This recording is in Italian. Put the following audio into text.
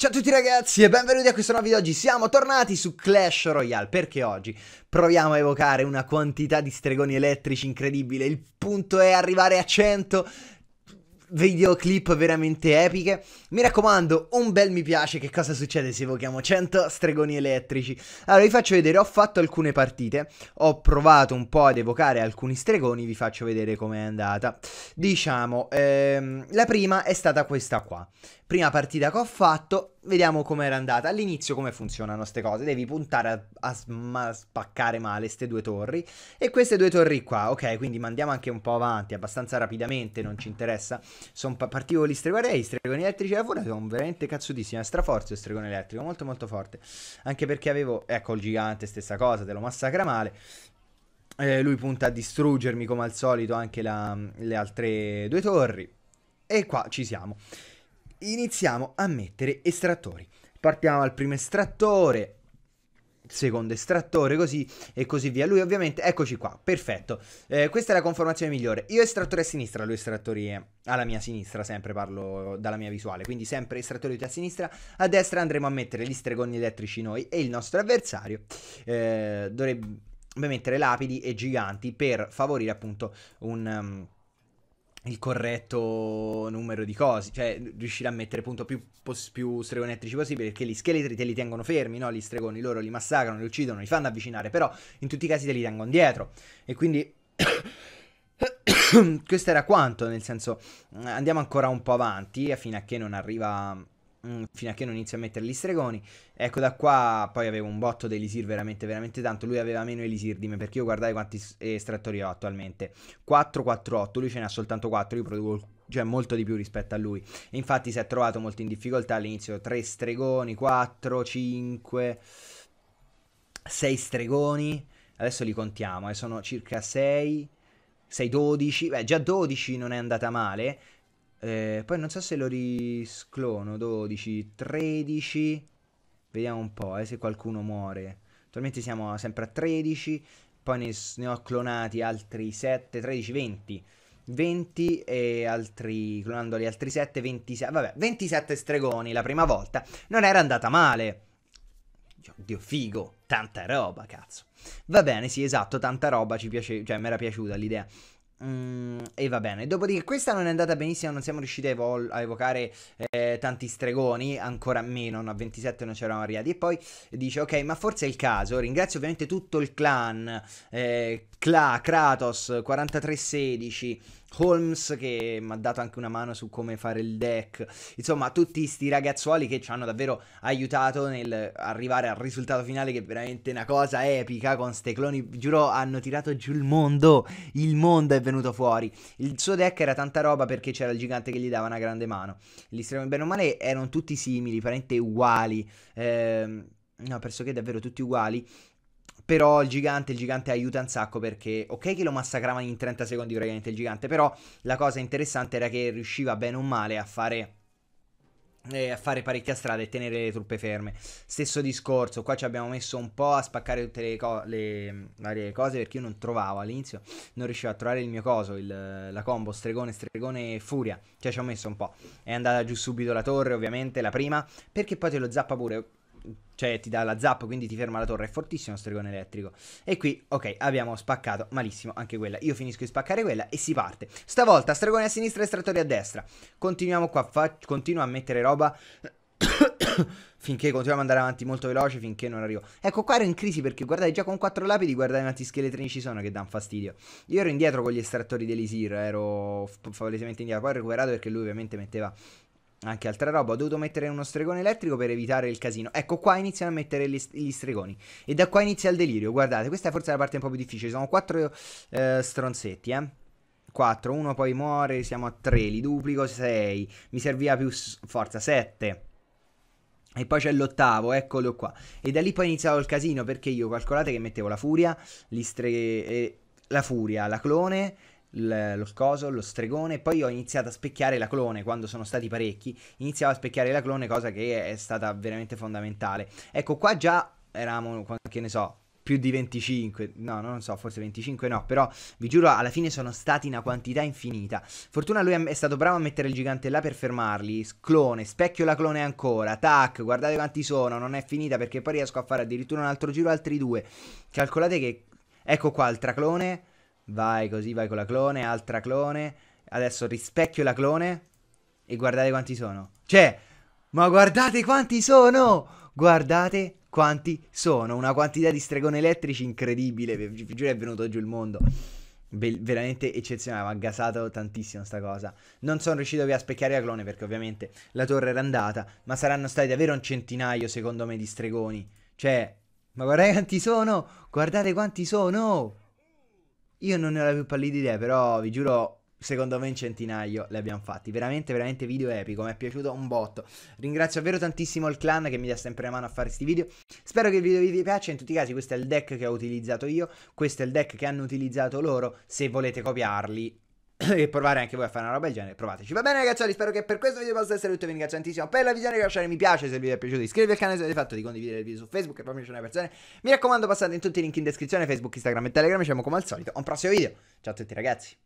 Ciao a tutti ragazzi e benvenuti a questo nuovo video oggi, siamo tornati su Clash Royale perché oggi proviamo a evocare una quantità di stregoni elettrici incredibile, il punto è arrivare a 100, videoclip veramente epiche. Mi raccomando, un bel mi piace, che cosa succede se evochiamo 100 stregoni elettrici? Allora vi faccio vedere, ho fatto alcune partite, ho provato un po' ad evocare alcuni stregoni, vi faccio vedere com'è andata. Diciamo, ehm, la prima è stata questa qua. Prima partita che ho fatto, vediamo com'era andata. All'inizio come funzionano queste cose? Devi puntare a, a, a spaccare male queste due torri. E queste due torri qua, ok, quindi mandiamo anche un po' avanti, abbastanza rapidamente, non ci interessa. Sono pa- partivo gli streguarei, stregoni elettrici da eh, fuori, sono veramente cazzutissimi. È straforzo il stregone elettrico, molto molto forte. Anche perché avevo, ecco il gigante, stessa cosa, te lo massacra male. Eh, lui punta a distruggermi come al solito anche la, le altre due torri. E qua ci siamo iniziamo a mettere estrattori. Partiamo dal primo estrattore, secondo estrattore così e così via lui ovviamente eccoci qua perfetto eh, questa è la conformazione migliore io estrattore a sinistra lui estrattore alla mia sinistra sempre parlo dalla mia visuale quindi sempre estrattore a sinistra a destra andremo a mettere gli stregoni elettrici noi e il nostro avversario eh, dovrebbe mettere lapidi e giganti per favorire appunto un um, il corretto numero di cose, cioè riuscire a mettere punto più, più stregonetrici possibile, perché gli scheletri te li tengono fermi, no? Gli stregoni loro li massacrano, li uccidono, li fanno avvicinare, però in tutti i casi te li tengono dietro. E quindi... questo era quanto, nel senso andiamo ancora un po' avanti fino a che non arriva Mm, fino a che non inizio a mettere gli stregoni. Ecco da qua poi avevo un botto di veramente, veramente tanto. Lui aveva meno Elisir di me perché io guardai quanti estrattori ho attualmente. 4, 4, 8. Lui ce n'ha soltanto 4. Io produco cioè molto di più rispetto a lui. E infatti si è trovato molto in difficoltà all'inizio. 3 stregoni, 4, 5, 6 stregoni. Adesso li contiamo, eh, sono circa 6, 6, 12. Beh, già 12 non è andata male. Eh, poi non so se lo risclono, 12, 13, vediamo un po' eh, se qualcuno muore. Attualmente siamo sempre a 13, poi ne, ne ho clonati altri 7, 13, 20. 20 e altri, clonandoli altri 7, 26, vabbè, 27 stregoni la prima volta, non era andata male. Oddio, figo, tanta roba, cazzo. Va bene, sì, esatto, tanta roba, ci piace, cioè, mi era piaciuta l'idea. Mm, e va bene, dopodiché questa non è andata benissimo, non siamo riusciti a, evol- a evocare eh, tanti stregoni, ancora meno, no, a 27 non c'eravamo arrivati. E poi dice, ok, ma forse è il caso, ringrazio ovviamente tutto il clan, eh, Kratos, 4316, Holmes che mi ha dato anche una mano su come fare il deck, insomma tutti sti ragazzuoli che ci hanno davvero aiutato nel arrivare al risultato finale che è veramente una cosa epica con ste cloni, giuro hanno tirato giù il mondo, il mondo è veramente venuto fuori. Il suo deck era tanta roba perché c'era il gigante che gli dava una grande mano. Gli estremi bene o male erano tutti simili, praticamente uguali. Eh, no, pressoché davvero tutti uguali. Però il gigante, il gigante aiuta un sacco perché, ok che lo massacravano in 30 secondi praticamente il gigante, però la cosa interessante era che riusciva bene o male a fare eh, a fare parecchia strada e tenere le truppe ferme. Stesso discorso, qua ci abbiamo messo un po' a spaccare tutte le, co- le mm, varie cose perché io non trovavo all'inizio, non riuscivo a trovare il mio coso, il, la combo stregone, stregone e furia, cioè ci ho messo un po'. È andata giù subito la torre ovviamente, la prima, perché poi te lo zappa pure cioè ti dà la zappa, quindi ti ferma la torre, è fortissimo stregone elettrico. E qui, ok, abbiamo spaccato malissimo anche quella. Io finisco di spaccare quella e si parte. Stavolta stregone a sinistra e estrattori a destra. Continuiamo qua, fa- continuo a mettere roba finché continuiamo ad andare avanti molto veloce finché non arrivo. Ecco, qua ero in crisi perché guardate, già con quattro lapidi guardate quanti scheletrini ci sono che danno fastidio. Io ero indietro con gli estrattori dell'Isir, ero f- favorevolmente indietro, poi ho recuperato perché lui ovviamente metteva anche altra roba, ho dovuto mettere uno stregone elettrico per evitare il casino. Ecco, qua iniziano a mettere gli, gli stregoni. E da qua inizia il delirio, guardate, questa è forse la parte un po' più difficile. Sono quattro eh, stronzetti, eh. 4, 1 poi muore, siamo a 3, li duplico 6, mi serviva più forza 7. E poi c'è l'ottavo, eccolo qua. E da lì poi iniziavo il casino perché io calcolate che mettevo la furia, gli Eh, la furia, la clone, lo scoso, lo stregone, poi ho iniziato a specchiare la clone quando sono stati parecchi, iniziavo a specchiare la clone, cosa che è stata veramente fondamentale. Ecco, qua già eravamo, che ne so, più di 25, no, non so, forse 25 no, però vi giuro alla fine sono stati una quantità infinita. Fortuna lui è stato bravo a mettere il gigante là per fermarli, clone, specchio la clone ancora, tac, guardate quanti sono, non è finita perché poi riesco a fare addirittura un altro giro, altri due. Calcolate che, ecco qua, il traclone, Vai così, vai con la clone, altra clone. Adesso rispecchio la clone. E guardate quanti sono. Cioè, ma guardate quanti sono! Guardate quanti sono. Una quantità di stregoni elettrici incredibile. Vi giuro è venuto giù il mondo. Be- veramente eccezionale, mi ha gasato tantissimo sta cosa. Non sono riuscito a specchiare la clone perché ovviamente la torre era andata, ma saranno stati davvero un centinaio secondo me di stregoni. Cioè, ma guardate quanti sono! Guardate quanti sono! Io non ne ho la più pallida idea, però vi giuro, secondo me in centinaio le abbiamo fatti. Veramente, veramente video epico, mi è piaciuto un botto. Ringrazio davvero tantissimo il clan che mi dà sempre la mano a fare questi video. Spero che il video vi piaccia, in tutti i casi questo è il deck che ho utilizzato io, questo è il deck che hanno utilizzato loro, se volete copiarli e provare anche voi a fare una roba del genere, provateci. Va bene ragazzi, spero che per questo video possa essere tutto, vi ringrazio tantissimo per la visione, lasciare mi piace se il video vi è piaciuto, iscrivetevi al canale se avete fatto, di condividere il video su Facebook e farmi una persona. Mi raccomando passate in tutti i link in descrizione, Facebook, Instagram e Telegram, ci vediamo come al solito a un prossimo video. Ciao a tutti ragazzi.